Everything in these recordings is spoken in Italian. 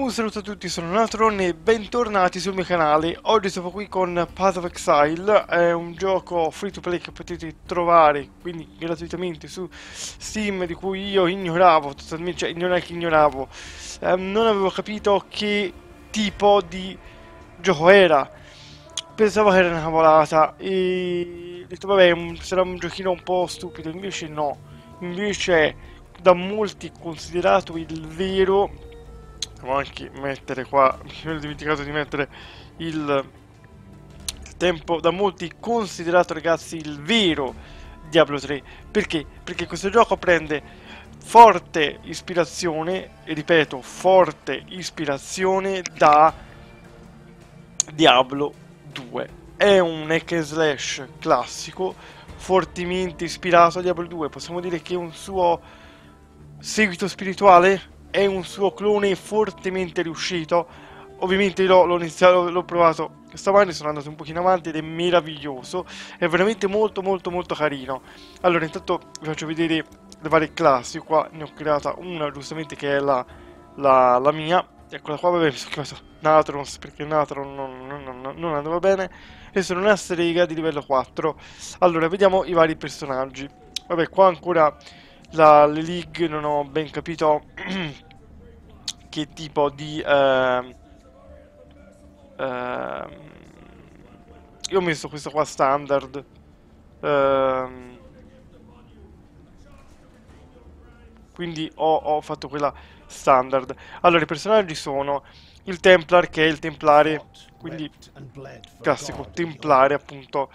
Un saluto a tutti, sono Natron e bentornati sul mio canale. Oggi sono qui con Path of Exile, è un gioco free to play che potete trovare quindi gratuitamente su Steam di cui io ignoravo, totalmente, cioè non è che ignoravo, eh, non avevo capito che tipo di gioco era. Pensavo che era una cavolata e ho detto vabbè sarà un giochino un po' stupido, invece no, invece da molti considerato il vero devo anche mettere qua, mi sono dimenticato di mettere il tempo da molti considerato ragazzi il vero Diablo 3 perché? Perché questo gioco prende forte ispirazione, e ripeto, forte ispirazione da Diablo 2. È un hack and slash classico, fortemente ispirato a Diablo 2. Possiamo dire che è un suo seguito spirituale? è un suo clone fortemente riuscito. Ovviamente l'ho, l'ho iniziato, l'ho provato stamani, sono andato un pochino avanti ed è meraviglioso. È veramente molto molto molto carino. Allora intanto vi faccio vedere le varie classi. Qua ne ho creata una giustamente che è la, la, la mia. Eccola qua, vabbè mi sono chiamato Natrons perché Natron non, non, non, non andava bene. E sono una strega di livello 4. Allora vediamo i vari personaggi. Vabbè qua ancora la, le league non ho ben capito che tipo di... Eh, eh, io ho messo questo qua standard. Eh, quindi ho, ho, fatto quella standard. Allora, i personaggi sono il Templar, che è il Templare quindi classico templare appunto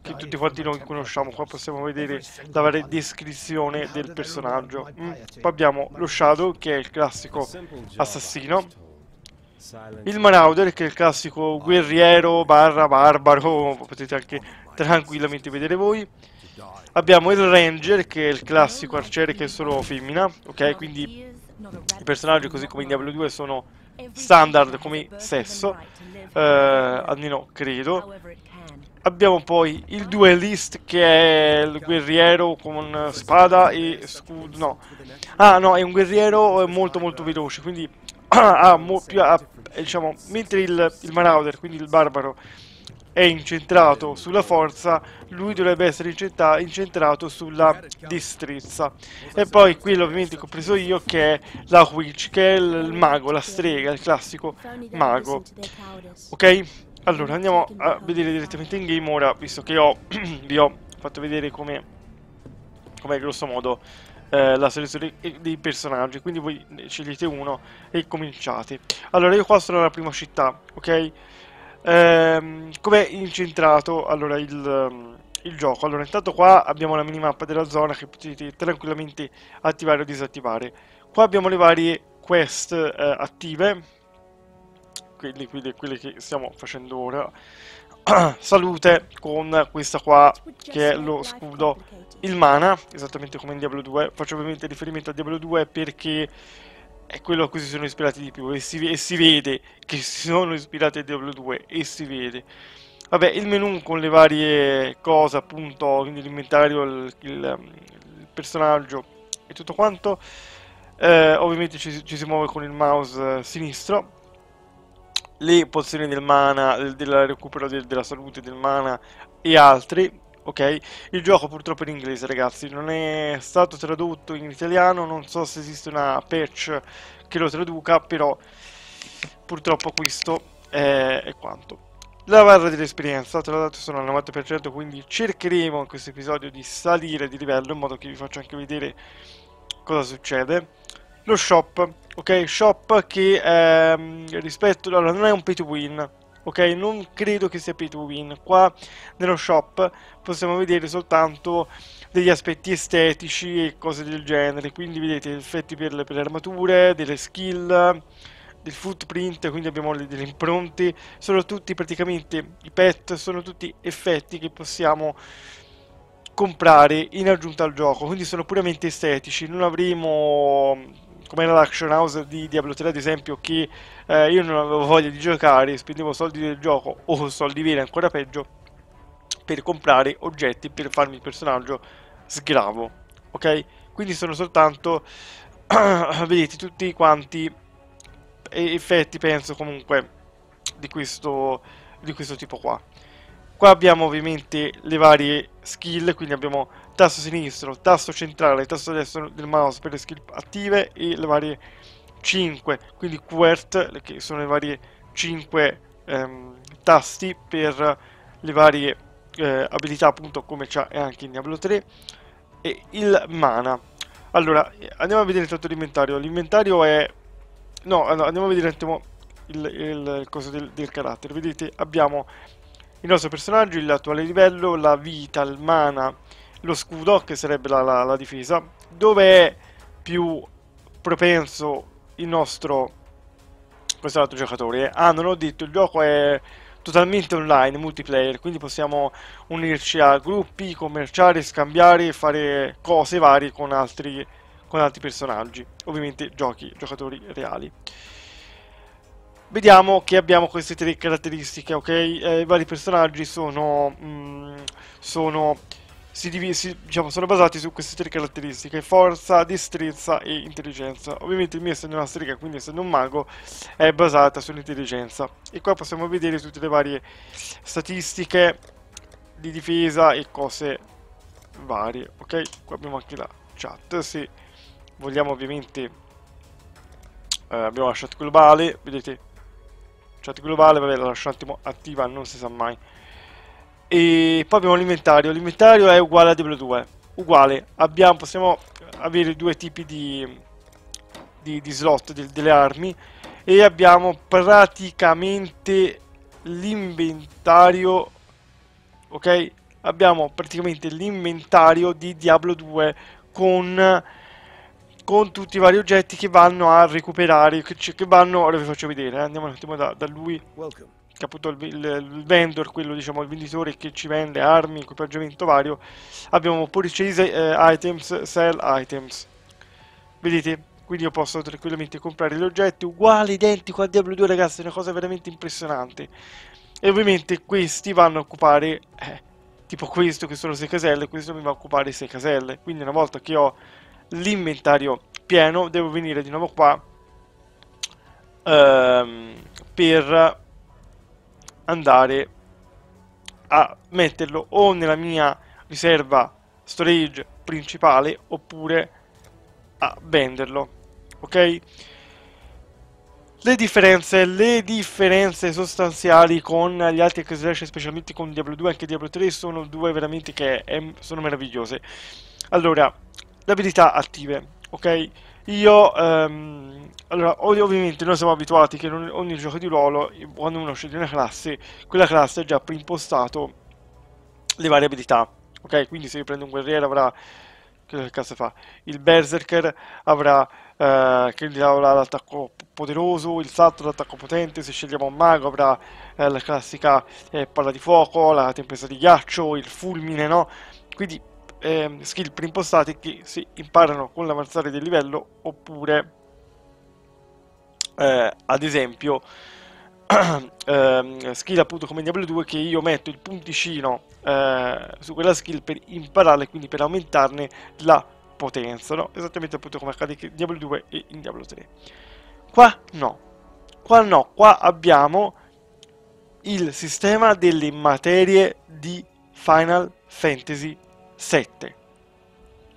che tutti quanti noi conosciamo. Qua possiamo vedere la varia descrizione del personaggio. Mm. Poi abbiamo lo Shadow che è il classico assassino. Il Marauder che è il classico guerriero barra barbaro, potete anche tranquillamente vedere voi. Abbiamo il Ranger che è il classico arciere che è solo femmina, ok? Quindi i personaggi così come in Diablo 2 sono standard come sesso eh, almeno credo. Abbiamo poi il duelist che è il guerriero con spada e scudo, no. Ah no, è un guerriero eh, molto molto veloce, quindi ha, mo, più, ah, diciamo, mentre il, il marauder, quindi il barbaro, è incentrato sulla forza, lui dovrebbe essere incentrato sulla distrizza. E poi qui ovviamente che ho preso io che è la witch, che è il mago, la strega, il classico mago. Ok? Allora andiamo a vedere direttamente in game ora, visto che ho, vi ho fatto vedere come com grosso modo eh, la selezione dei personaggi, quindi voi scegliete uno e cominciate. Allora io qua sono nella prima città, ok? Ehm, Com'è incentrato allora il, ehm, il, gioco? Allora, intanto qua abbiamo la minimappa della zona che potete tranquillamente attivare o disattivare. Qua abbiamo le varie quest eh, attive, quelle, quelle, quelle che stiamo facendo ora, salute con questa qua che è lo scudo il mana esattamente come in Diablo 2 faccio ovviamente riferimento a Diablo 2 perché è quello a cui si sono ispirati di più e si, e si vede che si sono ispirati a Diablo 2 e si vede. Vabbè, il menu con le varie cose, appunto, quindi l'inventario, il, il, il personaggio e tutto quanto. Eh, ovviamente ci, ci, si muove con il mouse eh, sinistro. Le pozioni del mana, del, del recupero del, della salute, del mana e altri ok? Il gioco purtroppo è in inglese, ragazzi, non è stato tradotto in italiano, non so se esiste una patch che lo traduca, però purtroppo questo è, è quanto. La barra dell'esperienza, tra l'altro sono al 90%, quindi cercheremo in questo episodio di salire di livello, in modo che vi faccio anche vedere cosa succede. Lo shop, ok? Shop che ehm, rispetto... Allora, non è un pay to win, ok? Non credo che sia pay to win. Qua nello shop possiamo vedere soltanto degli aspetti estetici e cose del genere, quindi vedete effetti per le, per le armature, delle skill, del footprint, quindi abbiamo le, delle impronte, sono tutti praticamente i pet, sono tutti effetti che possiamo comprare in aggiunta al gioco, quindi sono puramente estetici, non avremo come era l'action house di Diablo 3 ad esempio che eh, io non avevo voglia di giocare spendevo soldi del gioco o soldi veri ancora peggio per comprare oggetti per farmi il personaggio sgravo ok quindi sono soltanto vedete tutti quanti effetti penso comunque di questo di questo tipo qua qua abbiamo ovviamente le varie skill quindi abbiamo tasto sinistro, tasto centrale, tasto destro del mouse per le skill attive e le varie 5, quindi QWERT, che sono le varie 5 ehm, tasti per le varie eh, abilità appunto come c'è anche in Diablo 3 e il mana. Allora, andiamo a vedere intanto l'inventario. L'inventario è... No, andiamo a vedere un attimo il, il, il coso del, del carattere. Vedete, abbiamo il nostro personaggio, l'attuale livello, la vita, il mana, lo scudo, che sarebbe la, la, la difesa, dove è più propenso il nostro questo è giocatore. Ah, non ho detto, il gioco è totalmente online, multiplayer, quindi possiamo unirci a gruppi, commerciare, scambiare, fare cose varie con altri, con altri personaggi. Ovviamente giochi, giocatori reali. Vediamo che abbiamo queste tre caratteristiche, ok? Eh, I vari personaggi sono... Mm, sono si divisi, diciamo, sono basati su queste tre caratteristiche, forza, destrezza e intelligenza. Ovviamente il mio essendo una strega, quindi essendo un mago, è basata sull'intelligenza. E qua possiamo vedere tutte le varie statistiche di difesa e cose varie, ok? Qua abbiamo anche la chat, se vogliamo ovviamente... Eh, abbiamo la chat globale, vedete? Chat globale, vabbè la lascio un attimo attiva, non si sa mai. E poi abbiamo l'inventario. L'inventario è uguale a Diablo 2. Uguale. Abbiamo, possiamo avere due tipi di, di, di slot de, delle armi. E abbiamo praticamente l'inventario. Ok? Abbiamo praticamente l'inventario di Diablo 2 con con tutti i vari oggetti che vanno a recuperare, che, che vanno, ora vi faccio vedere, eh. andiamo un attimo da, da lui. Welcome appunto il, il, vendor, quello diciamo il venditore che ci vende armi, equipaggiamento vario, abbiamo purchase eh, items, sell items. Vedete? Quindi io posso tranquillamente comprare gli oggetti uguali, identico a Diablo 2 ragazzi, è una cosa veramente impressionante. E ovviamente questi vanno a occupare, eh, tipo questo che sono 6 caselle, questo mi va a occupare 6 caselle. Quindi una volta che ho l'inventario pieno, devo venire di nuovo qua ehm, per andare a metterlo o nella mia riserva storage principale oppure a venderlo ok le differenze le differenze sostanziali con gli altri X-Slash specialmente con Diablo 2 e anche Diablo 3 sono due veramente che è, sono meravigliose allora le abilità attive ok io, ehm, allora, ovviamente noi siamo abituati che in ogni gioco di ruolo, quando uno sceglie una classe, quella classe ha già preimpostato le varie abilità, ok? Quindi se io prendo un guerriero avrà, che cazzo fa? Il berserker avrà, eh, che gli avrà l'attacco poderoso, il salto l'attacco potente, se scegliamo un mago avrà eh, la classica eh, palla di fuoco, la tempesta di ghiaccio, il fulmine, no? Quindi eh, skill preimpostati che si imparano con l'avanzare del livello oppure eh, ad esempio eh, skill appunto come Diablo 2 che io metto il punticino eh, su quella skill per impararla e quindi per aumentarne la potenza no? esattamente appunto come accade in Diablo 2 e in Diablo 3 qua no qua no qua abbiamo il sistema delle materie di Final Fantasy 7.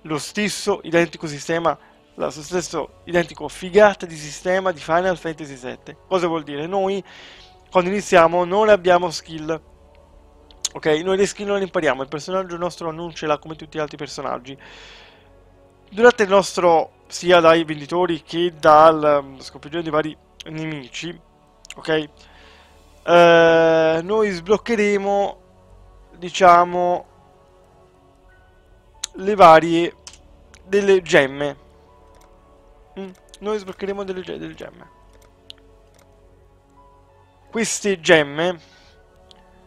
Lo stesso identico sistema, lo stesso identico figata di sistema di Final Fantasy VII. Cosa vuol dire? Noi quando iniziamo non abbiamo skill. Ok, noi le skill non le impariamo, il personaggio nostro non ce l'ha come tutti gli altri personaggi. Durante il nostro, sia dai venditori che dal mm, scoprire di vari nemici, ok, eh, noi sbloccheremo, diciamo, le varie delle gemme. Mm, noi sbloccheremo delle, delle gemme. Queste gemme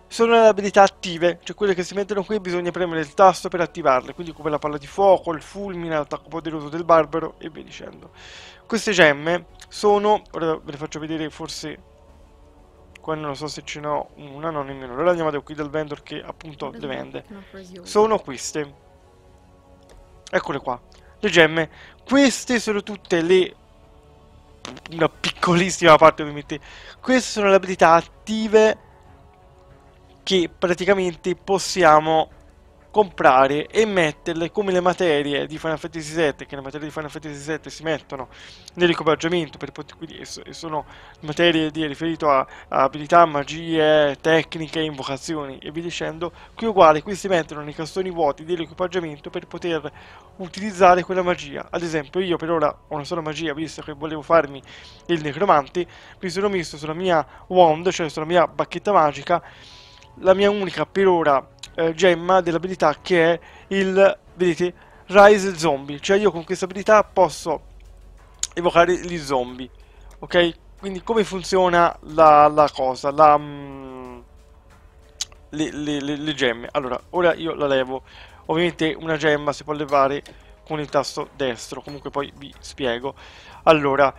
sono le abilità attive, cioè quelle che si mettono qui bisogna premere il tasto per attivarle, quindi come la palla di fuoco, il fulmine, l'attacco poderoso del barbaro e via dicendo. Queste gemme sono, ora ve le faccio vedere forse, qua non so se ce n'ho una, no nemmeno, allora andiamo da qui dal vendor che appunto le vende, sono queste. Eccole qua, le gemme. Queste sono tutte le... una piccolissima parte ovviamente. Queste sono le abilità attive che praticamente possiamo comprare e metterle come le materie di Final Fantasy VII, che le materie di Final Fantasy VII si mettono nell'equipaggiamento ricobraggiamento per poter, quindi, sono materie di, riferito a, a, abilità, magie, tecniche, invocazioni e via dicendo, qui uguale, qui si mettono nei castoni vuoti dell'equipaggiamento per poter utilizzare quella magia. Ad esempio io per ora ho una sola magia, visto che volevo farmi il necromante, mi sono messo sulla mia wand, cioè sulla mia bacchetta magica, la mia unica per ora eh, gemma dell'abilità che è il, vedete, Rise Zombie, cioè io con questa abilità posso evocare gli zombie, ok? Quindi come funziona la, la cosa, la, mm, le, le, le, le gemme? Allora, ora io la levo, ovviamente una gemma si può levare con il tasto destro, comunque poi vi spiego. Allora,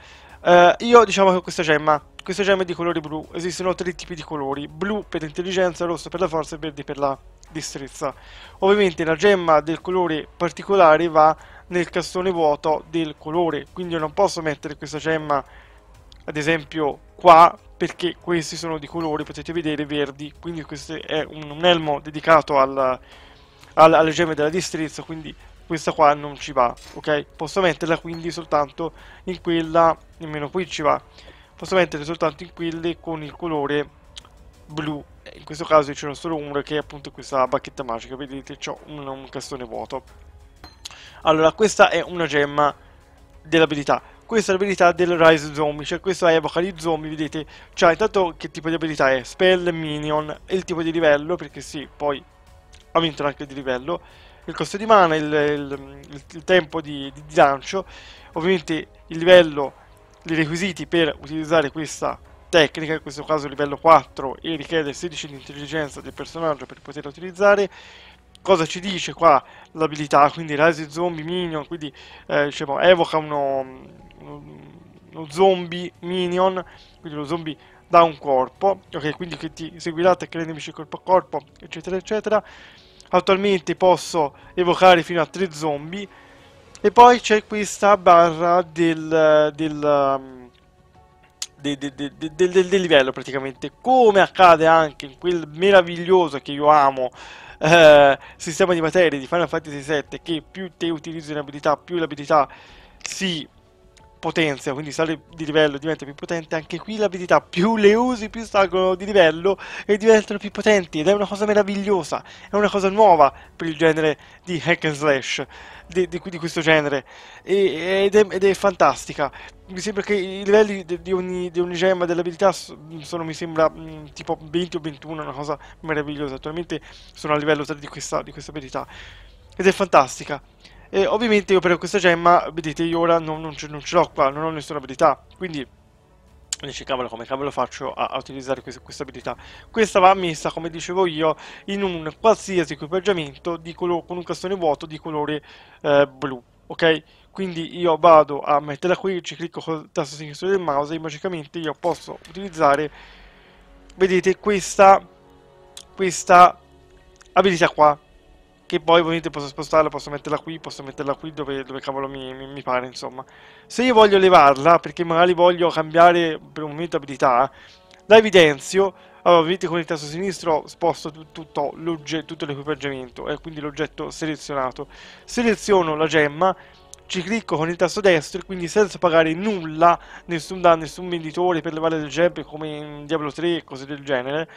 Uh, io diciamo che questa gemma. Questa gemma è di colore blu. Esistono tre tipi di colori. Blu per l'intelligenza, rosso per la forza e verde per la destrezza. Ovviamente la gemma del colore particolare va nel castone vuoto del colore. Quindi io non posso mettere questa gemma ad esempio qua perché questi sono di colori, potete vedere, verdi. Quindi questo è un, un elmo dedicato al, al, alle gemme della destrezza. Quindi questa qua non ci va, ok? Posso metterla quindi soltanto in quella, nemmeno qui ci va, posso metterla soltanto in quelle con il colore blu, eh, in questo caso c'è solo una che è appunto questa bacchetta magica, vedete c'ho un, un castone vuoto. Allora, questa è una gemma dell'abilità, questa è l'abilità del Rise Zombie, cioè questa evoca gli zombie, vedete, cioè intanto che tipo di abilità è, Spell, Minion, e il tipo di livello, perché sì, poi aumentano anche di livello, il costo di mana, il, il, il tempo di, di, di lancio, ovviamente il livello, i requisiti per utilizzare questa tecnica, in questo caso livello 4 e richiede 16 di intelligenza del personaggio per poterla utilizzare. Cosa ci dice qua l'abilità? Quindi Rise Zombie Minion, quindi eh, diciamo, evoca uno, uno, zombie minion, quindi lo zombie da un corpo, ok, quindi che ti seguirà, attaccare i nemici corpo a corpo, eccetera, eccetera attualmente posso evocare fino a 3 zombie e poi c'è questa barra del, um, del, del, del, livello praticamente come accade anche in quel meraviglioso che io amo eh, sistema di materie di Final Fantasy VII che più te utilizzi un'abilità più l'abilità si potenza, quindi sale di livello e diventa più potente, anche qui l'abilità più le usi più salgono di livello e diventano più potenti ed è una cosa meravigliosa, è una cosa nuova per il genere di hack and slash, di, di, di questo genere, e, ed, è, ed, è, fantastica. Mi sembra che i livelli di, di ogni, gemma dell'abilità sono, mi sembra, mm, tipo 20 o 21, una cosa meravigliosa. Attualmente sono a livello 3 di questa, di questa abilità ed è fantastica. E ovviamente io per questa gemma, vedete, io ora non, non ce, ce l'ho qua, non ho nessuna abilità. Quindi dice cavolo come cavolo faccio a, a utilizzare questa, questa, abilità questa va messa come dicevo io in un qualsiasi equipaggiamento color, con un castone vuoto di colore eh, blu ok quindi io vado a metterla qui ci clicco col tasto sinistro del mouse e magicamente io posso utilizzare vedete questa questa abilità qua che poi ovviamente posso spostarla, posso metterla qui, posso metterla qui dove, dove cavolo mi, mi, mi, pare, insomma. Se io voglio levarla, perché magari voglio cambiare per un momento abilità, la evidenzio, allora vedete con il tasto sinistro sposto tutto, tutto l'equipaggiamento, e eh, quindi l'oggetto selezionato. Seleziono la gemma, ci clicco con il tasto destro e quindi senza pagare nulla, nessun danno, nessun venditore per levare del gemme come in Diablo 3 e cose del genere,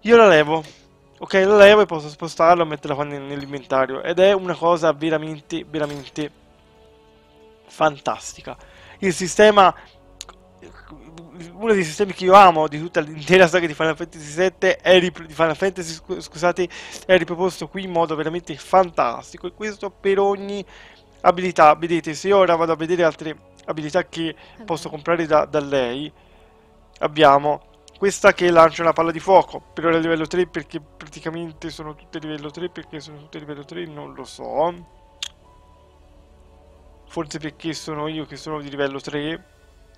io la levo. Ok, lo levo e posso spostarlo e metterlo qua nell'inventario. Ed è una cosa veramente, veramente fantastica. Il sistema... Uno dei sistemi che io amo di tutta l'intera saga di Final Fantasy VII è, di Final Fantasy, scusate, è riproposto qui in modo veramente fantastico. E questo per ogni abilità. Vedete, se io ora vado a vedere altre abilità che posso comprare da, da lei, abbiamo questa che lancia una palla di fuoco per ora è livello 3 perché praticamente sono tutte livello 3 perché sono tutte livello 3 non lo so forse perché sono io che sono di livello 3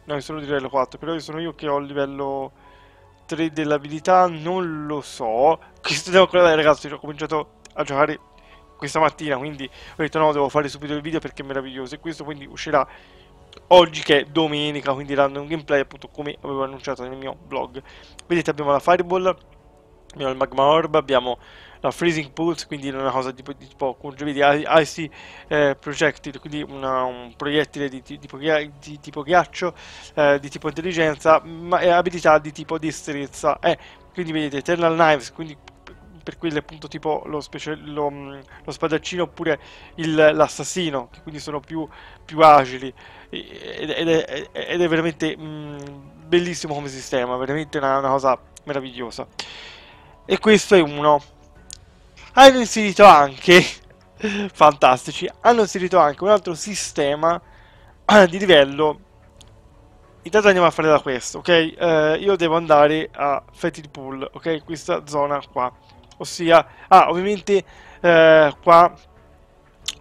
no sono di livello 4 però io sono io che ho il livello 3 dell'abilità non lo so questo devo ancora dare ragazzi ho cominciato a giocare questa mattina quindi ho detto no devo fare subito il video perché è meraviglioso e questo quindi uscirà oggi che è domenica, quindi random gameplay appunto come avevo annunciato nel mio blog. Vedete abbiamo la Fireball, abbiamo il Magma Orb, abbiamo la Freezing Pulse, quindi una cosa tipo, di tipo congiuri di Icy eh, Projectile, quindi una, un proiettile di, di, tipo, di tipo, ghiaccio, eh, di tipo intelligenza, ma, e abilità di tipo destrezza. Eh, quindi vedete Eternal Knives, quindi per quelli appunto tipo lo, specie, lo, mm, lo spadaccino oppure il, l'assassino, che quindi sono più, più agili. Ed, ed, è, ed è, veramente mh, mm, bellissimo come sistema, veramente una, una, cosa meravigliosa. E questo è uno. Hanno inserito anche, fantastici, hanno inserito anche un altro sistema ah, di livello Intanto andiamo a fare da questo, ok? Eh, io devo andare a Fetid Pool, ok? Questa zona qua ossia ah, ovviamente eh, qua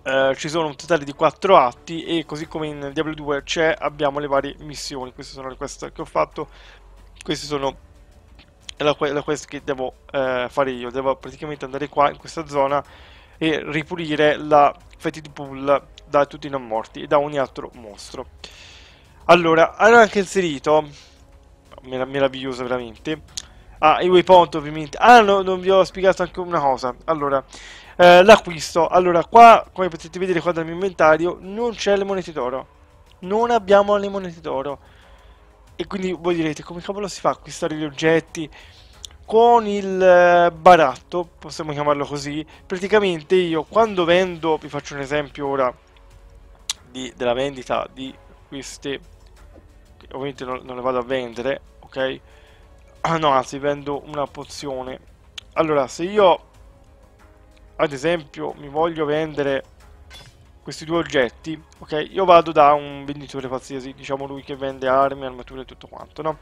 eh, ci sono un totale di 4 atti e così come in Diablo 2 c'è abbiamo le varie missioni queste sono le quest che ho fatto queste sono le la quest che devo eh, fare io devo praticamente andare qua in questa zona e ripulire la Fetid Pool da tutti i non morti e da ogni altro mostro allora hanno anche inserito meravigliosa veramente Ah, i waypoint ovviamente. Ah, no, non vi ho spiegato anche una cosa. Allora, eh, l'acquisto. Allora, qua, come potete vedere qua dal mio inventario, non c'è le monete d'oro. Non abbiamo le monete d'oro. E quindi voi direte, come cavolo si fa a acquistare gli oggetti? Con il eh, baratto, possiamo chiamarlo così, praticamente io quando vendo, vi faccio un esempio ora, di, della vendita di queste, ovviamente non, non le vado a vendere, ok? Ah no, anzi, prendo una pozione. Allora, se io, ad esempio, mi voglio vendere questi due oggetti, ok? Io vado da un venditore qualsiasi, diciamo lui che vende armi, armature e tutto quanto, no?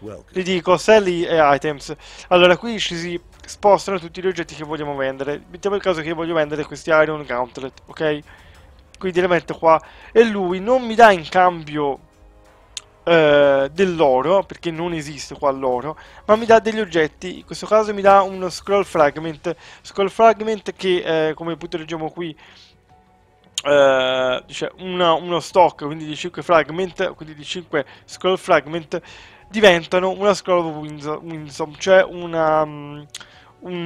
Gli dico selli e eh, items. Allora, qui ci si spostano tutti gli oggetti che vogliamo vendere. Mettiamo il caso che io voglio vendere questi Iron Gauntlet, ok? Quindi le metto qua. E lui non mi dà in cambio eh, dell'oro, perché non esiste qua l'oro, ma mi dà degli oggetti, in questo caso mi dà uno scroll fragment, scroll fragment che eh, come potete leggiamo qui eh, cioè una, uno stock quindi di 5 fragment, quindi di 5 scroll fragment diventano una scroll of winsome, cioè una... Mh, mm, Um,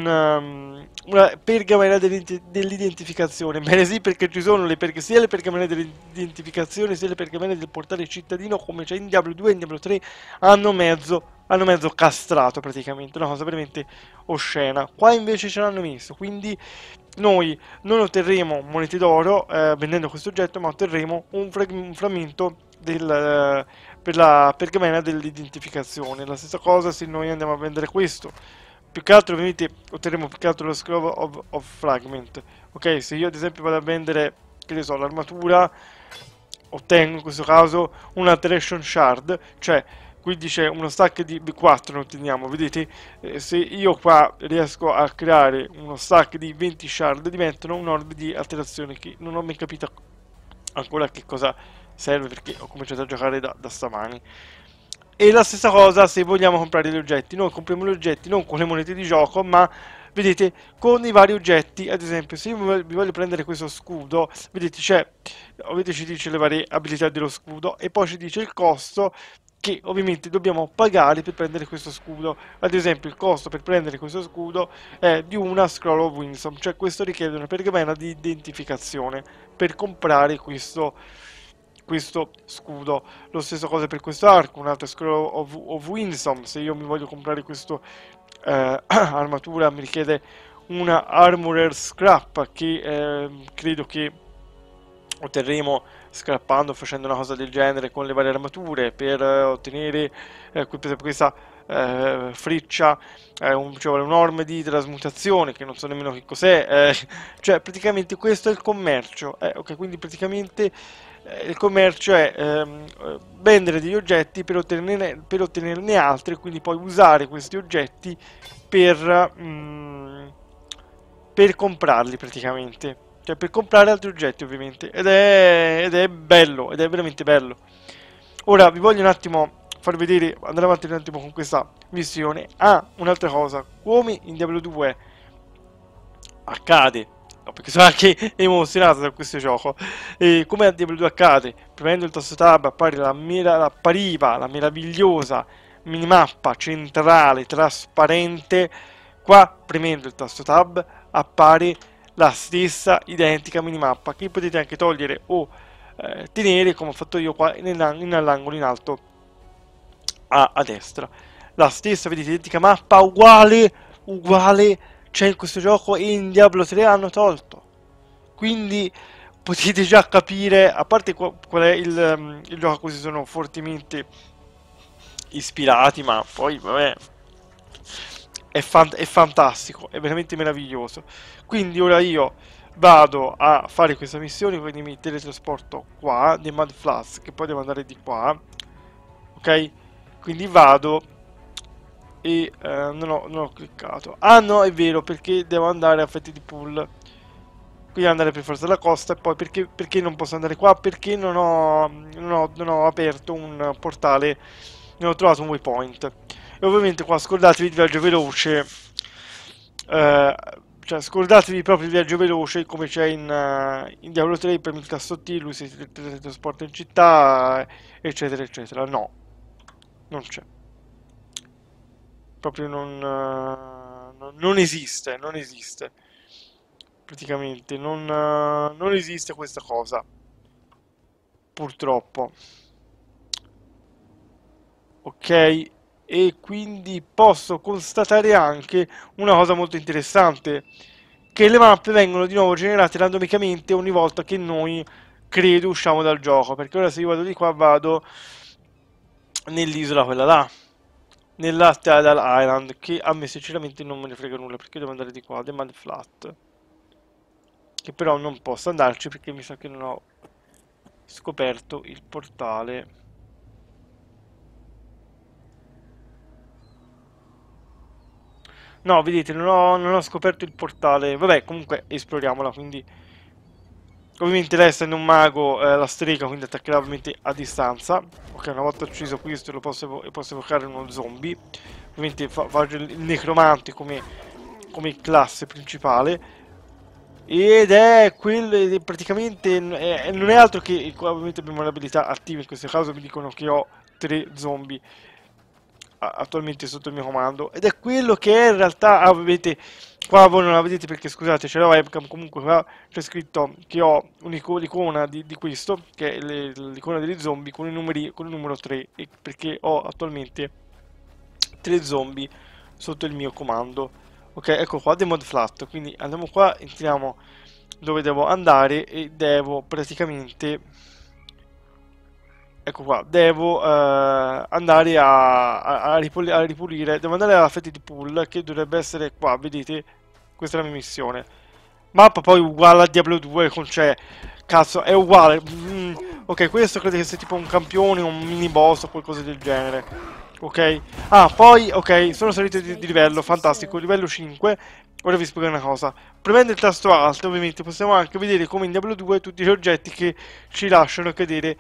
una, una pergamena dell'identificazione, bene sì perché ci sono le perg sia le pergamene dell'identificazione sia le pergamene del portale cittadino come c'è in Diablo 2 e in Diablo 3 hanno mezzo, hanno mezzo castrato praticamente, una cosa veramente oscena. Qua invece ce l'hanno messo, quindi noi non otterremo monete d'oro eh, vendendo questo oggetto ma otterremo un, un frammento del, eh, per la pergamena dell'identificazione, la stessa cosa se noi andiamo a vendere questo più che altro ovviamente otterremo più che altro lo scopo of, of, fragment ok se io ad esempio vado a vendere che ne so l'armatura ottengo in questo caso un alteration shard cioè qui c'è uno stack di, di 4 ne otteniamo vedete eh, se io qua riesco a creare uno stack di 20 shard diventano un un'orbe di alterazione che non ho mai capito ancora che cosa serve perché ho cominciato a giocare da, da stamani e la stessa cosa se vogliamo comprare gli oggetti. Noi compriamo gli oggetti non con le monete di gioco, ma vedete con i vari oggetti. Ad esempio, se io vi voglio prendere questo scudo, vedete, c'è, ovviamente ci dice le varie abilità dello scudo e poi ci dice il costo che ovviamente dobbiamo pagare per prendere questo scudo. Ad esempio, il costo per prendere questo scudo è di una Scroll of Winsome, cioè questo richiede una pergamena di identificazione per comprare questo scudo questo scudo. Lo stesso cosa per questo arco, un'altra scroll of, of Winsome. Se io mi voglio comprare questa eh, armatura mi richiede una Armorer Scrap che eh, credo che otterremo scrappando, facendo una cosa del genere con le varie armature per eh, ottenere eh, per esempio questa eh, freccia, eh, un, cioè, un orme di trasmutazione che non so nemmeno che cos'è, eh, cioè praticamente questo è il commercio, eh, ok, quindi praticamente eh, il commercio è ehm, eh, vendere degli oggetti per ottenerne, per ottenerne, altri, quindi poi usare questi oggetti per, mh, mm, per comprarli praticamente, cioè per comprare altri oggetti ovviamente, ed è, ed è bello, ed è veramente bello. Ora vi voglio un attimo far vedere, andare avanti un attimo con questa missione. Ah, un'altra cosa, come in Diablo 2 accade No, perché sono anche emozionato da questo gioco. E come a Diablo 2 accade, premendo il tasto tab appare la, appariva la meravigliosa minimappa centrale trasparente. Qua, premendo il tasto tab, appare la stessa identica minimappa che potete anche togliere o eh, tenere come ho fatto io qua nell'angolo in alto a, a destra. La stessa, vedete, identica mappa uguale, uguale c'è cioè, in questo gioco e in Diablo 3 hanno tolto. Quindi potete già capire, a parte qual è il, mm, il gioco a cui si sono fortemente ispirati, ma poi vabbè, è, fant è fantastico, è veramente meraviglioso. Quindi ora io vado a fare questa missione, quindi mi teletrasporto qua, dei Mad Flats, che poi devo andare di qua, ok? Quindi vado e eh, non, ho, non, ho, cliccato. Ah no, è vero, perché devo andare a fatti di pool. Qui andare per forza alla costa e poi perché, perché non posso andare qua? Perché non ho, non ho, non ho aperto un portale, non ho trovato un waypoint. E ovviamente qua scordatevi di viaggio veloce. Eh, cioè scordatevi proprio il viaggio veloce come c'è in, uh, in, Diablo 3 per il tasto T, lui si trasporta in città, eccetera, eccetera. No, non c'è proprio eh, non, non esiste, non esiste praticamente, non, eh, non esiste questa cosa, purtroppo. Ok, e quindi posso constatare anche una cosa molto interessante, che le mappe vengono di nuovo generate randomicamente ogni volta che noi credo usciamo dal gioco, perché ora se io vado di qua vado nell'isola quella là nella Tidal Island che a me sinceramente non me ne frega nulla perché devo andare di qua, The Mad Flat che però non posso andarci perché mi sa che non ho scoperto il portale no vedete non ho, non ho scoperto il portale vabbè comunque esploriamola quindi Ovviamente lei in un mago eh, la strega, quindi attaccherà ovviamente a distanza. Ok, una volta ucciso questo lo posso, posso evocare uno zombie. Ovviamente fa faccio il necromante come, come, classe principale. Ed è quello, praticamente, è, non è altro che, ovviamente abbiamo le abilità attive, in questo caso mi dicono che ho tre zombie attualmente sotto il mio comando. Ed è quello che è in realtà, ah, ovviamente qua voi non la vedete perché scusate c'è la webcam comunque qua c'è scritto che ho l'icona di, di, questo che è l'icona degli zombie con, numeri, con il numero 3 perché ho attualmente 3 zombie sotto il mio comando ok ecco qua the mod flat quindi andiamo qua entriamo dove devo andare e devo praticamente ecco qua, devo eh, andare a, a, a, ripul a, ripulire, devo andare alla fetta di pool che dovrebbe essere qua, vedete? Questa è la mia missione. Mappa poi uguale a Diablo 2, con, cioè, cazzo, è uguale. Mm, ok, questo credo che sia tipo un campione, un mini boss o qualcosa del genere. Ok? Ah, poi, ok, sono salito di, di livello, fantastico, livello 5. Ora vi spiego una cosa. Premendo il tasto alto, ovviamente, possiamo anche vedere come in Diablo 2 tutti gli oggetti che ci lasciano cadere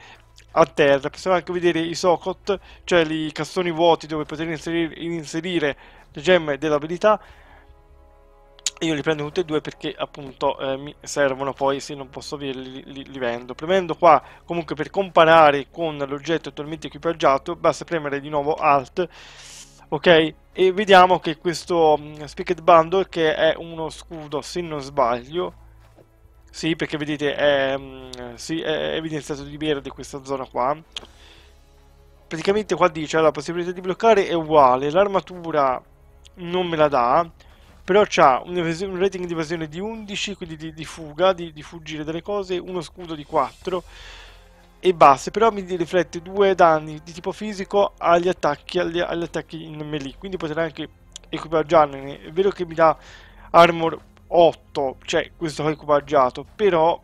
a terra, possiamo anche vedere i socot, cioè i cassoni vuoti dove poter inserire, inserire le gemme dell'abilità. Io li prendo tutti e due perché appunto eh, mi servono poi se non posso averli li, li, vendo. Premendo qua comunque per comparare con l'oggetto attualmente equipaggiato basta premere di nuovo Alt ok e vediamo che questo um, mm, Spicket Bundle che è uno scudo se non sbaglio sì, perché vedete, è, mm, sì, è evidenziato di verde questa zona qua. Praticamente qua dice, la possibilità di bloccare è uguale, l'armatura non me la dà, però c'ha un, rating di evasione di 11, quindi di, di fuga, di, di, fuggire dalle cose, uno scudo di 4 e basta, però mi riflette 2 danni di tipo fisico agli attacchi, agli, agli attacchi in melee, quindi potrei anche equipaggiarne, è vero che mi dà armor 8, cioè questo è equipaggiato, però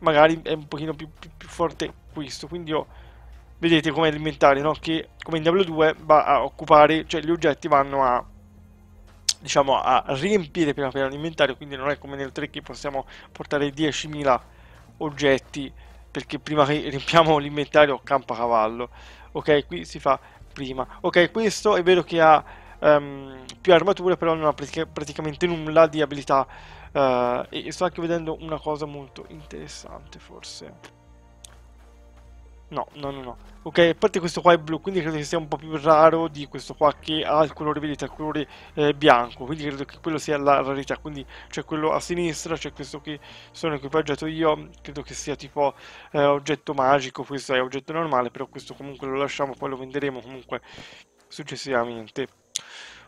magari è un pochino più, più, più forte questo, quindi io vedete come elementare, no? che come in Diablo 2 va a occupare, cioè gli oggetti vanno a diciamo a riempire prima per l'inventario, quindi non è come nel 3 che possiamo portare 10.000 oggetti perché prima che riempiamo l'inventario campa cavallo. Ok, qui si fa prima. Ok, questo è vero che ha um, più armature però non ha pratica praticamente nulla di abilità uh, e sto anche vedendo una cosa molto interessante forse No, no, no, no. Ok, a parte questo qua è blu, quindi credo che sia un po' più raro di questo qua che ha il colore, vedete, il colore eh, bianco. Quindi credo che quello sia la rarità. Quindi c'è quello a sinistra, c'è questo che sono equipaggiato io. Credo che sia tipo eh, oggetto magico, questo è oggetto normale, però questo comunque lo lasciamo, poi lo venderemo comunque successivamente.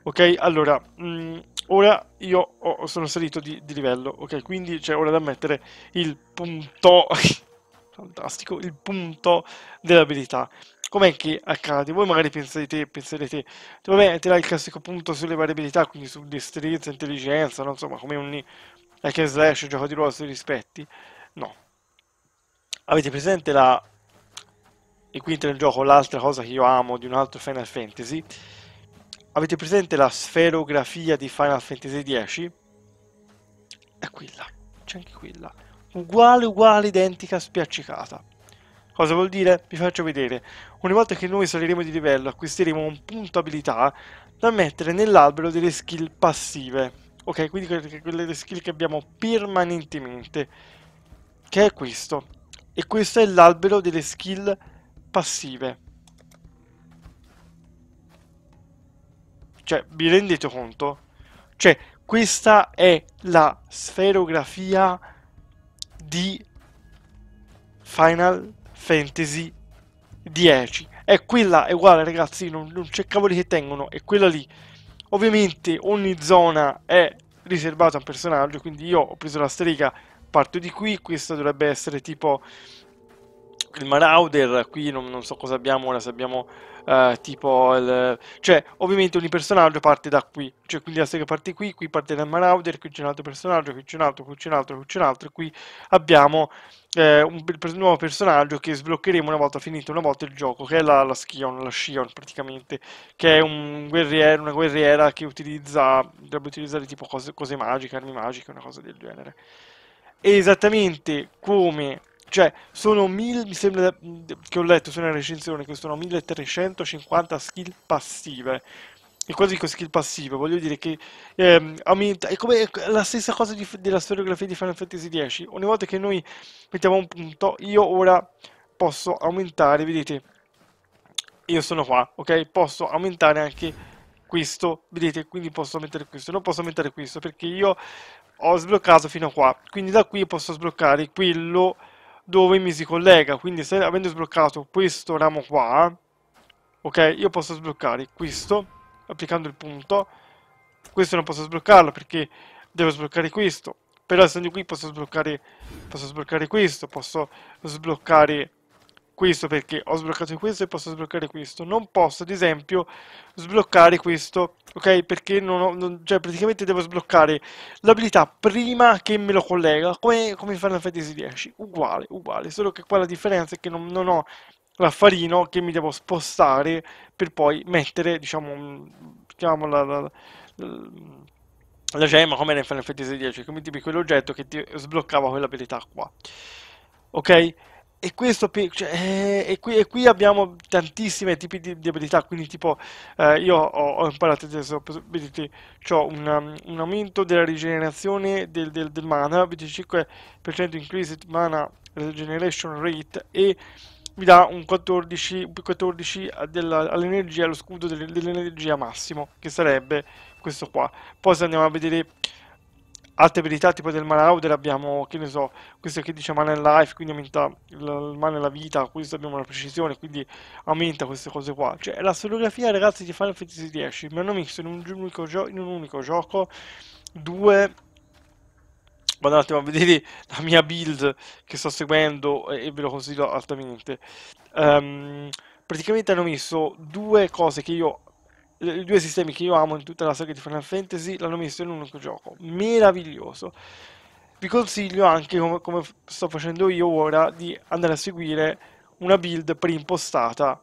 Ok, allora, mh, mm, ora io ho, sono salito di, di, livello, ok, quindi c'è ora da mettere il punto, fantastico, il punto dell'abilità. Com'è che accade? Voi magari pensate, penserete, vabbè, ti dà il classico punto sulle variabilità, quindi su destrezza, intelligenza, non so, ma come un hack and slash, gioco di ruolo sui rispetti. No. Avete presente la... e qui entra in gioco l'altra cosa che io amo di un altro Final Fantasy, Avete presente la sferografia di Final Fantasy X? È quella, c'è anche quella. Uguale, uguale, identica, spiaccicata. Cosa vuol dire? Vi faccio vedere. Ogni volta che noi saliremo di livello acquisteremo un punto abilità da mettere nell'albero delle skill passive. Ok, quindi quelle skill che abbiamo permanentemente. Che è questo. E questo è l'albero delle skill passive. Cioè, vi rendete conto? Cioè, questa è la sferografia di Final Fantasy X. È quella è uguale, ragazzi, non, non c'è cavoli che tengono, è quella lì. Ovviamente ogni zona è riservata a un personaggio, quindi io ho preso la strega, parto di qui, questa dovrebbe essere tipo il Marauder, qui non, non so cosa abbiamo ora, se abbiamo uh, tipo il... cioè ovviamente ogni personaggio parte da qui, cioè quindi la sega parte qui, qui parte da Marauder, qui c'è un altro personaggio, qui c'è un altro, qui c'è un altro, qui c'è un altro, e qui abbiamo eh, un, un, nuovo personaggio che sbloccheremo una volta finito una volta il gioco, che è la, la Skion, la Shion praticamente, che è un guerriero, una guerriera che utilizza, dovrebbe utilizzare tipo cose, cose magiche, armi magiche, una cosa del genere. E esattamente come cioè, sono mille, mi sembra che ho letto sulla recensione che sono 1350 skill passive. E quasi con skill passive, voglio dire che ehm, aumenta. È come la stessa cosa di, della storiografia di Final Fantasy X. Ogni volta che noi mettiamo un punto, io ora posso aumentare, vedete, io sono qua, ok? Posso aumentare anche questo, vedete, quindi posso aumentare questo, non posso aumentare questo perché io ho sbloccato fino a qua, quindi da qui posso sbloccare quello dove mi si collega. Quindi se avendo sbloccato questo ramo qua, ok, io posso sbloccare questo, applicando il punto. Questo non posso sbloccarlo perché devo sbloccare questo. Però essendo qui posso sbloccare, posso sbloccare questo, posso sbloccare questo perché ho sbloccato questo e posso sbloccare questo. Non posso, ad esempio, sbloccare questo, ok? Perché non ho, non, cioè praticamente devo sbloccare l'abilità prima che me lo collega, come, come Final Fantasy X. Uguale, uguale, solo che qua la differenza è che non, non ho l'affarino che mi devo spostare per poi mettere, diciamo, mm, chiamiamola la, la, la la gemma come era in Final Fantasy X, quindi quell'oggetto che ti sbloccava quell'abilità qua. Ok? E, questo, cioè, eh, e, qui, e, qui, abbiamo tantissimi tipi di, di abilità, quindi tipo eh, io ho, ho imparato adesso, vedete, ho un, um, un, aumento della rigenerazione del, del, del mana, 25% increased mana regeneration rate e mi dà un 14, 14 all'energia, allo scudo dell'energia massimo, che sarebbe questo qua. Poi se andiamo a vedere altre abilità tipo del mana abbiamo, che ne so, questo che dice Man in life, quindi aumenta il, Man mana nella vita, questo abbiamo la precisione, quindi aumenta queste cose qua. Cioè, la storiografia, ragazzi, di Final Fantasy X mi hanno messo in un, unico, gio in un unico gioco due... Vado un attimo a vedere la mia build che sto seguendo e, e ve lo consiglio altamente. Um, praticamente hanno messo due cose che io i due sistemi che io amo in tutta la saga di Final Fantasy l'hanno messo in un unico gioco, meraviglioso. Vi consiglio anche, come, come sto facendo io ora, di andare a seguire una build preimpostata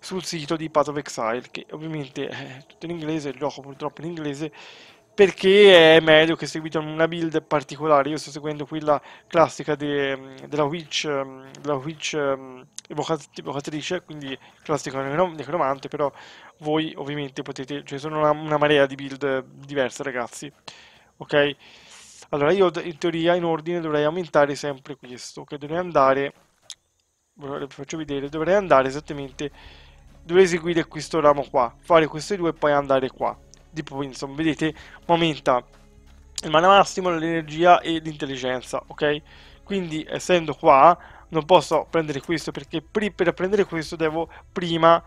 sul sito di Path of Exile, che ovviamente è tutto in inglese, il gioco purtroppo in inglese, perché è meglio che seguite una build particolare. Io sto seguendo quella classica de, della Witch, della witch evocatrice, quindi classica necromante, però voi ovviamente potete, ce cioè, sono una, una marea di build diverse ragazzi, ok? Allora io in teoria in ordine dovrei aumentare sempre questo, che dovrei andare, vi faccio vedere, dovrei andare esattamente, dovrei eseguire questo ramo qua, fare queste due e poi andare qua. Tipo, insomma, vedete, aumenta il mana massimo, l'energia e l'intelligenza, ok? Quindi essendo qua non posso prendere questo perché per prendere questo devo prima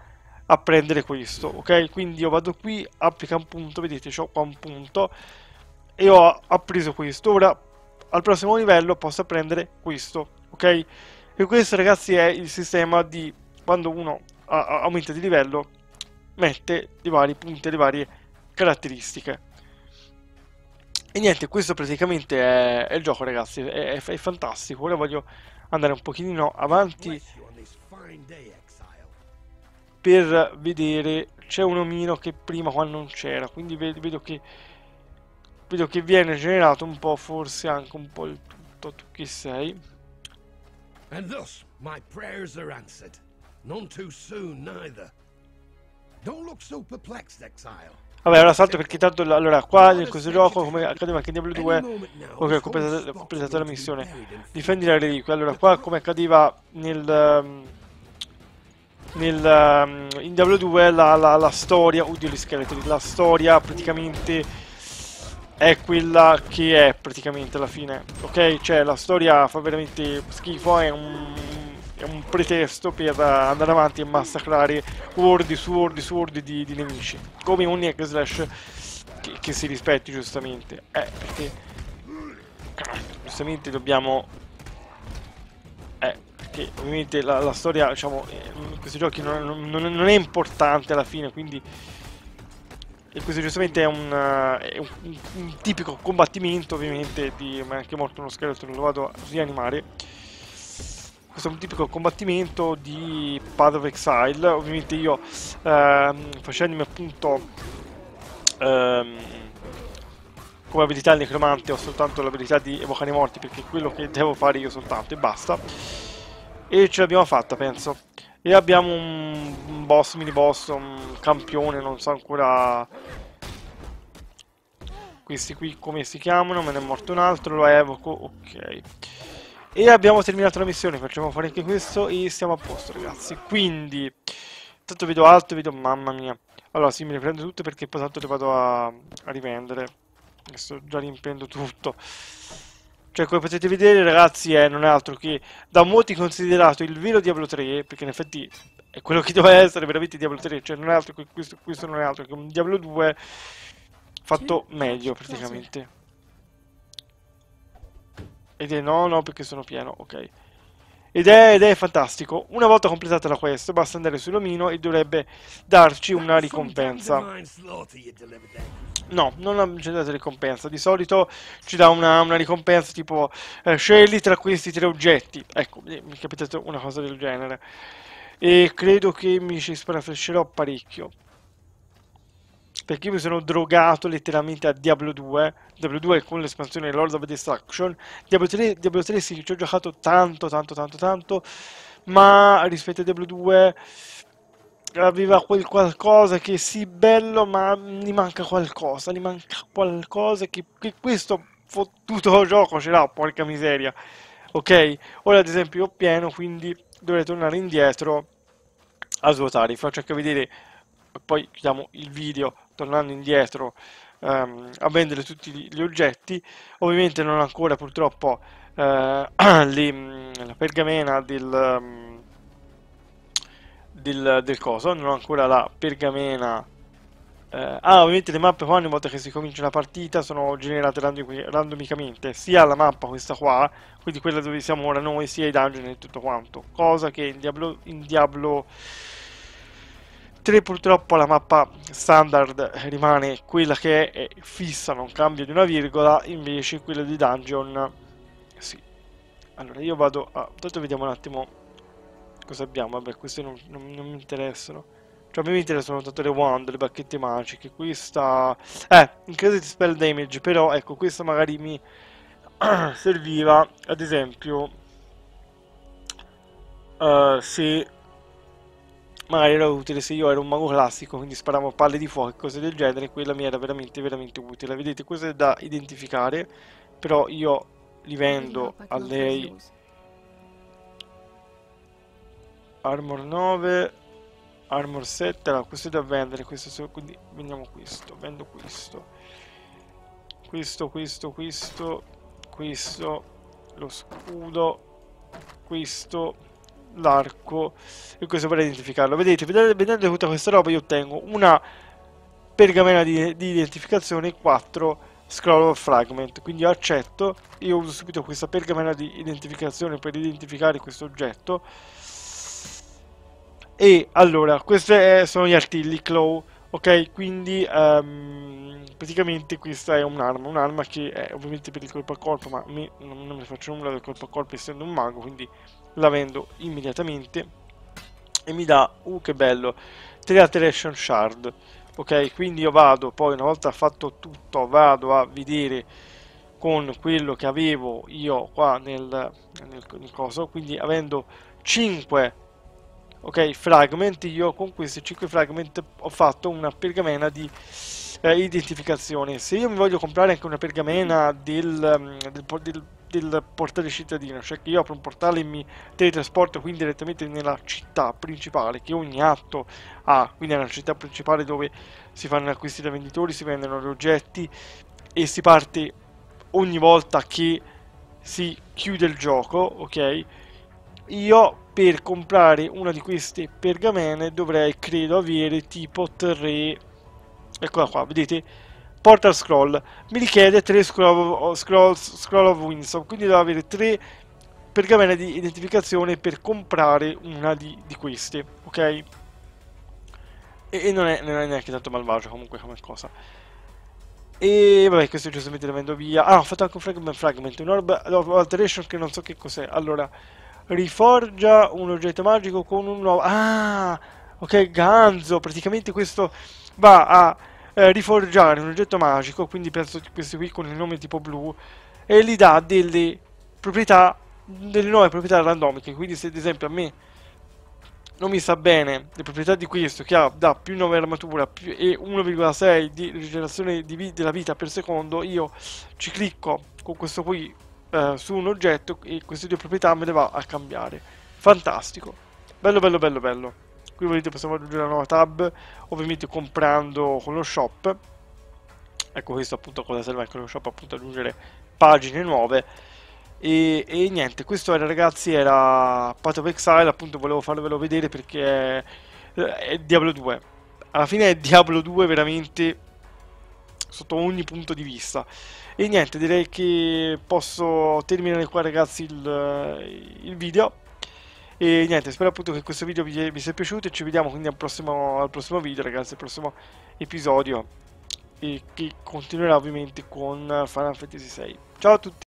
a prendere questo, ok? Quindi io vado qui, applica un punto, vedete, ho qua un punto e ho appreso questo. Ora, al prossimo livello posso prendere questo, ok? E questo, ragazzi, è il sistema di quando uno aumenta di livello, mette i vari punti, le varie caratteristiche. E niente, questo praticamente è, è il gioco, ragazzi, è, è, è fantastico. Ora voglio andare un pochino avanti per vedere c'è un omino che prima qua non c'era quindi vedo che vedo che viene generato un po' forse anche un po' il tutto tu chi sei and thus my prayers are answered none too soon neither don't look so perplexed exile Vabbè, allora salto perché tanto allora qua in questo gioco come accadeva anche in Diablo 2 ok ho completato, ho completato la missione difendi la reliquia allora qua come accadeva nel ehm, nel, ehm, in Diablo 2 la, la, la storia, oddio gli scheletri, la storia praticamente è quella che è praticamente alla fine, ok? Cioè la storia fa veramente schifo, è un, è un pretesto per andare avanti e massacrare ordi su ordi su ordi di, di nemici, come un hack slash che, che, si rispetti giustamente, eh, perché giustamente dobbiamo... Eh, che ovviamente la, la storia diciamo, in eh, questi giochi non, non, non, è importante alla fine, quindi e questo giustamente è, una, eh, è un, un, tipico combattimento ovviamente di ma è anche morto uno scheletro, lo vado a rianimare. Questo è un tipico combattimento di Path of Exile, ovviamente io ehm, facendomi appunto ehm, come abilità il necromante ho soltanto l'abilità di evocare i morti perché è quello che devo fare io soltanto e basta e ce l'abbiamo fatta, penso. E abbiamo un boss, mini boss, un campione, non so ancora... Questi qui come si chiamano, me ne è morto un altro, lo evoco, ok. E abbiamo terminato la missione, facciamo fare anche questo e siamo a posto ragazzi. Quindi, intanto vedo altro, vedo mamma mia. Allora sì, me le prendo tutte perché poi tanto le vado a, a rivendere. Adesso già riempendo tutto. Cioè, come potete vedere, ragazzi, è eh, non è altro che da molti considerato il vero Diablo 3, perché in effetti è quello che doveva essere veramente Diablo 3, cioè non è altro che questo, questo non è altro che un Diablo 2 fatto meglio praticamente. Ed è no, no, perché sono pieno, ok. Ed è, ed è, fantastico. Una volta completata la quest, basta andare sull'omino e dovrebbe darci una ricompensa. No, non ha generato ricompensa. Di solito ci dà una, una ricompensa tipo eh, scegli tra questi tre oggetti. Ecco, mi è capitato una cosa del genere. E credo che mi ci sparafrescerò parecchio. Perché mi sono drogato letteralmente a Diablo 2. Diablo 2 con l'espansione Lord of Destruction. Diablo 3, Diablo 3 sì, ci ho giocato tanto, tanto, tanto, tanto. Ma rispetto a Diablo 2 aveva quel qualcosa che sì bello ma gli manca qualcosa, gli manca qualcosa che, che questo fottuto gioco ce l'ha, porca miseria. Ok? Ora ad esempio ho pieno, quindi dovrei tornare indietro a svuotare. Vi faccio anche vedere, poi chiudiamo il video tornando indietro ehm, a vendere tutti gli oggetti. Ovviamente non ho ancora purtroppo eh, le, la pergamena del... Ehm, del, del coso, non ho ancora la pergamena. Eh, ah, ovviamente le mappe qua ogni volta che si comincia una partita sono generate random, randomicamente, sia la mappa questa qua, quindi quella dove siamo ora noi, sia i dungeon e tutto quanto, cosa che in Diablo, in Diablo 3 purtroppo la mappa standard rimane quella che è, è fissa, non cambia di una virgola, invece quella di dungeon sì. Allora io vado a... tanto vediamo un attimo Cosa abbiamo? Vabbè, queste non, non, non mi interessano. Cioè, a me mi interessano tanto le wand, le bacchette magiche. Questa... Eh, increase spell damage, però, ecco, questa magari mi serviva, ad esempio, uh, se... Magari era utile se io ero un mago classico, quindi sparavo palle di fuoco e cose del genere, quella mi era veramente, veramente utile. Vedete, questo è da identificare, però io li vendo a lei armor 9 armor 7 allora questo è da vendere questo solo, quindi vendiamo questo vendo questo questo questo questo questo lo scudo questo l'arco e questo per identificarlo vedete vedete vedendo tutta questa roba io ottengo una pergamena di, di identificazione e 4 scroll of fragment quindi accetto io uso subito questa pergamena di identificazione per identificare questo oggetto e allora, questi eh, sono gli artigli claw, ok? Quindi um, praticamente questa è un'arma, un'arma che è ovviamente per il colpo a colpo, ma me, non, non mi faccio nulla del colpo a colpo essendo un mago, quindi la vendo immediatamente e mi dà, uh che bello, 3 Teleateration Shard, ok? Quindi io vado, poi una volta fatto tutto, vado a vedere con quello che avevo io qua nel, nel, nel coso, quindi avendo 5 ok fragment io con questi 5 fragment ho fatto una pergamena di eh, identificazione se io mi voglio comprare anche una pergamena del, mm, del, del, del portale cittadino cioè che io apro un portale e mi teletrasporto quindi direttamente nella città principale che ogni atto ha quindi è una città principale dove si fanno acquisti da venditori si vendono gli oggetti e si parte ogni volta che si chiude il gioco ok io per comprare una di queste pergamene dovrei credo avere tipo 3 eccola qua vedete portal scroll mi richiede 3 scroll, scroll, scroll of Winsome quindi devo avere 3 pergamene di identificazione per comprare una di, di queste ok e, e non, è, non, è, neanche tanto malvagio comunque come cosa e vabbè questo giustamente lo vendo via ah ho fatto anche un fragment fragment un orb of alteration che non so che cos'è allora riforgia un oggetto magico con un nuovo... Ah! Ok, Ganzo, praticamente questo va a eh, riforgiare un oggetto magico, quindi penso che questo qui con il nome tipo blu, e gli dà delle proprietà, delle nuove proprietà randomiche, quindi se ad esempio a me non mi sta bene le proprietà di questo che ha da più 9 armatura più, e 1,6 di rigenerazione di vi della vita per secondo io ci clicco con questo qui eh, su un oggetto e queste due proprietà me le va a cambiare. Fantastico. Bello, bello, bello, bello. Qui vedete possiamo aggiungere una nuova tab, ovviamente comprando con lo shop. Ecco questo appunto cosa serve anche lo shop, appunto aggiungere pagine nuove. E, e niente, questo era ragazzi, era Path of Exile, appunto volevo farvelo vedere perché è, è Diablo 2. Alla fine è Diablo 2 veramente sotto ogni punto di vista. E niente, direi che posso terminare qua ragazzi il, il video. E niente, spero appunto che questo video vi, vi sia piaciuto e ci vediamo quindi al prossimo, al prossimo video ragazzi, al prossimo episodio. E che continuerà ovviamente con Final Fantasy VI. Ciao a tutti!